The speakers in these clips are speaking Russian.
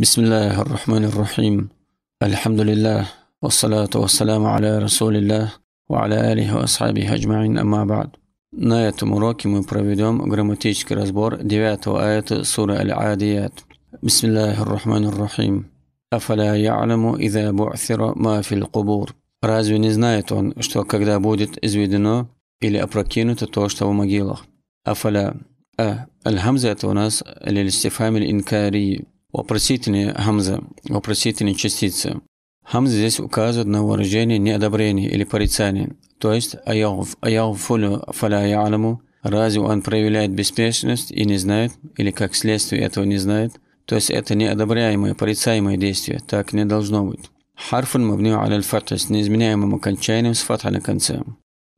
بسم الله الرحمن الرحيم الحمد لله والصلاة والسلام على رسول الله وعلى آله وأصحابه أجمعين أما بعد ناية этом уроке мы проведем грамматический разбор девятого аята суры بسم الله الرحمن الرحيم أفلا يعلم إذا بعثر ما في القبور Разве не знает он, что когда будет изведено или опрокинуто то, أفلا أ الهمزة تونس للاستفهام الإنكاري Вопросительные хамза, вопросительные частицы. Хамза здесь указывает на выражение неодобрения или порицания, то есть «Аяуфулю фаля я'аламу» Разве он проявляет беспечность и не знает, или как следствие этого не знает? То есть это неодобряемое, порицаемое действие, так не должно быть. Харфун мабню аля аль с неизменяемым окончанием с фатха на конце.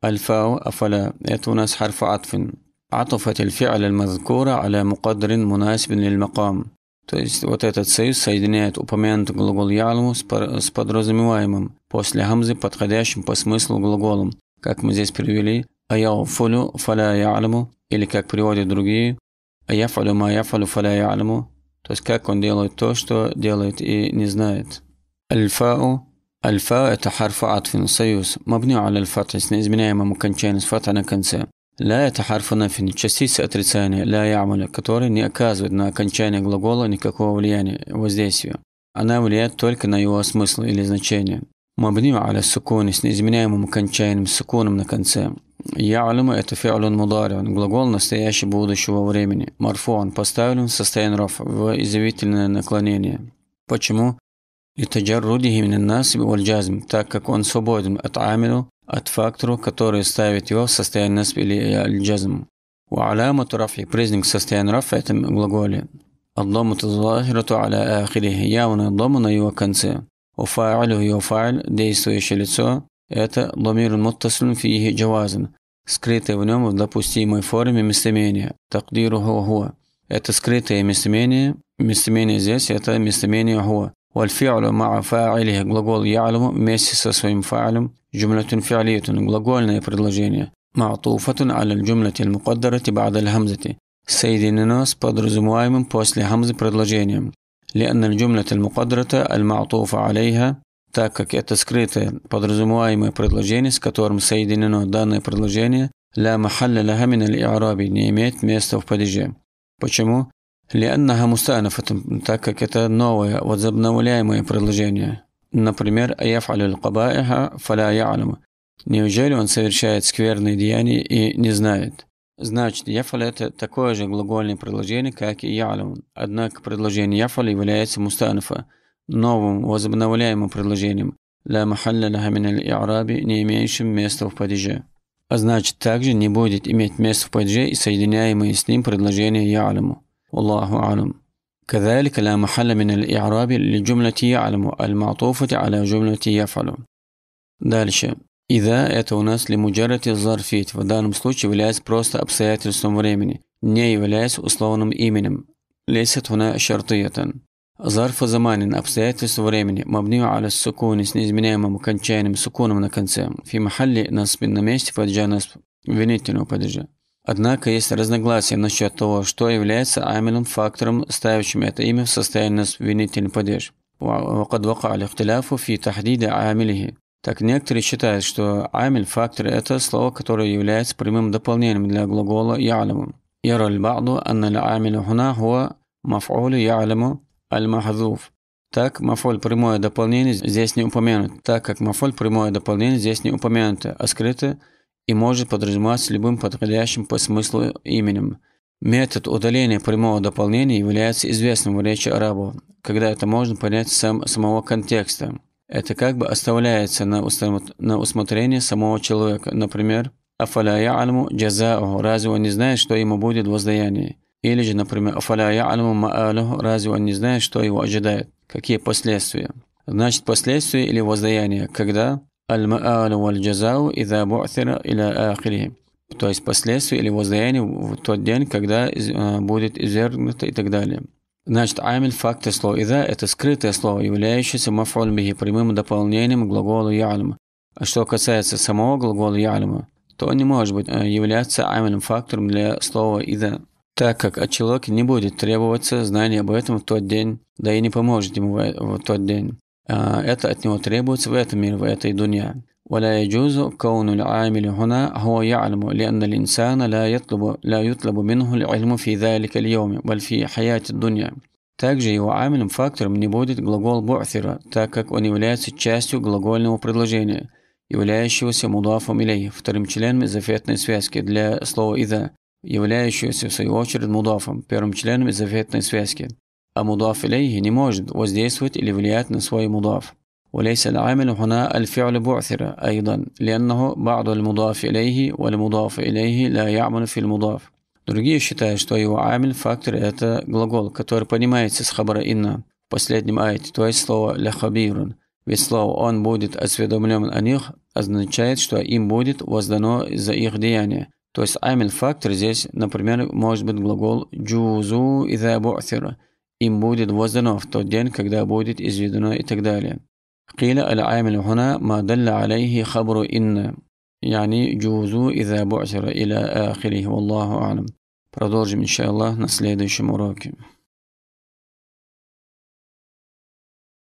Альфау афала, это у нас харфа атфин. عطفت الفعل المذكور على مقدر مناسب للمقام то есть вот этот союз соединяет упомянутый глагол «ялму» с подразумеваемым после гамзы, подходящим по смыслу глаголом, как мы здесь привели «аяуфулю фаля ялму» или как приводят другие «аяфалю ма яфалю фаля ялму», то есть как он делает то, что делает и не знает. «Альфау» الفاء это حرف атфин союз مبني على الفتح с неизменяемым окончанием с на конце Ля – это харф нафин, частица отрицания, ля ямуля, который не оказывает на окончание глагола никакого влияния, воздействия. Она влияет только на его смысл или значение. Мабни аля сукуни с неизменяемым окончанием сукуном на конце. Я'люма – это фи'люн мударион, глагол настоящего будущего времени. Марфуан – поставлен в состояние роф, в изъявительное наклонение. Почему? руди минан нас джазм, так как он свободен от амилу от фактору, который ставит его в состояние насб или аль-джазм. وعلامة رفع признак состояния рафа – это глаголе. الضمة الظاهرة على آخره явно الضم на его конце. وفاعله его файл, действующее лицо – это ضمير متصل فيه جواز скрытое в нем в допустимой форме местоимение Такдиру هو это скрытое местоимение местоимение здесь это местоимение هو والفعل مع فاعله глагол يعلم вместе со своим фа'илем جملة فعلية глагольное предложение معطوفة على الجملة المقدرة بعد الهمزة соединено с подразумеваемым после همزы предложением لأن الجملة المقدرة المعطوفة عليها так как это скрытое подразумеваемое предложение, с которым соединено данное предложение, لا محل لها من الإعراب не имеет места в падеже. Почему? Лианна Мусанов, так как это новое, возобновляемое предложение. Например, «Яфалю аль-кабаиха фаля ялам». Неужели он совершает скверные деяния и не знает? Значит, «яфаль» – это такое же глагольное предложение, как и «ялам». Однако предложение «яфаль» является мустанафа, новым, возобновляемым предложением, «ля махалля лаха мин не имеющим места в падеже. А значит, также не будет иметь места в падеже и соединяемые с ним предложения «яляму». والله أعلم كذلك لا محل من الإعراب لجملة يعلم المعطوفة على جملة يفعل Дальше. Ида – это у нас лимуджарати зарфит, в данном случае являясь просто обстоятельством времени, не являясь условным именем. Лесит хуна шартыятан. Зарф заманен – обстоятельство времени, мабнию аля сукуни с неизменяемым окончанием сукуном на конце. Фи махалли наспин на месте падежа насп, винительного падежа. Однако есть разногласия насчет того, что является амилом фактором, ставящим это имя в состояние винительный падеж. وقد وقع الاختلاف في تحديد عامله. Так некоторые считают, что амиль фактор – это слово, которое является прямым дополнением для глагола يعلم. يرى البعض أن العامل هنا هو مفعول يعلم المحذوف. Так, мафоль прямое дополнение здесь не упомянуто, так как мафоль прямое дополнение здесь не упомянуто, а скрыто и может подразумеваться любым подходящим по смыслу именем. Метод удаления прямого дополнения является известным в речи арабов, когда это можно понять сам самого контекста. Это как бы оставляется на, на усмотрение самого человека. Например, «Афаля я'альму джазауху» – «Разве он не знает, что ему будет воздаяние?» Или же, например, «Афаля я'альму ма'алуху» – «Разве он не знает, что его ожидает?» Какие последствия? Значит, последствия или воздаяние, когда Аль-Ма'алу валь-Джазау иза бу'сира иля ахирихи. То есть последствия или воздаяние в тот день, когда а, будет извергнуто и так далее. Значит, амиль факты СЛОВА «ида» – это скрытое слово, являющееся мафуль прямым дополнением глаголу «яльм». А что касается самого глагола «яльма», то он не может быть а, являться амилем фактором для слова «ида», так как от человека не будет требоваться знание об этом в тот день, да и не поможет ему в тот день. А, это от него требуется в этом мире, в этой дуне. ولا يجوز كون العامل هنا هو يعلم لأن الإنسان لا يطلب لا يطلب منه العلم في ذلك اليوم بل في حياة الدنيا. Также его عاملом фактором не будет глагол «бу'фира», так как он является частью глагольного предложения, являющегося мудафом илей, вторым членом зафетной связки для слова «ида», являющегося в свою очередь мудафом, первым членом зафетной связки а мудаф илейхи не может воздействовать или влиять на свой мудаф. وليس العامل هنا الفعل بعثر أيضا لأنه بعض المضاف إليه والمضاف إليه لا يعمل في المضاف Другие считают, что его амиль фактор – это глагол, который понимается с хабара «инна» в последнем айте, то есть слово «ляхабирун». Ведь слово «он будет осведомлен о них» означает, что им будет воздано за их деяние. То есть амиль фактор здесь, например, может быть глагол «джузу иза бу'фира» им будет воздано в тот день, когда будет изведено и так далее. قيل العامل هنا ما دل عليه خبر إن يعني جوزو إذا بعثر إلى آخره والله أعلم. Продолжим, иншаллах, на следующем уроке.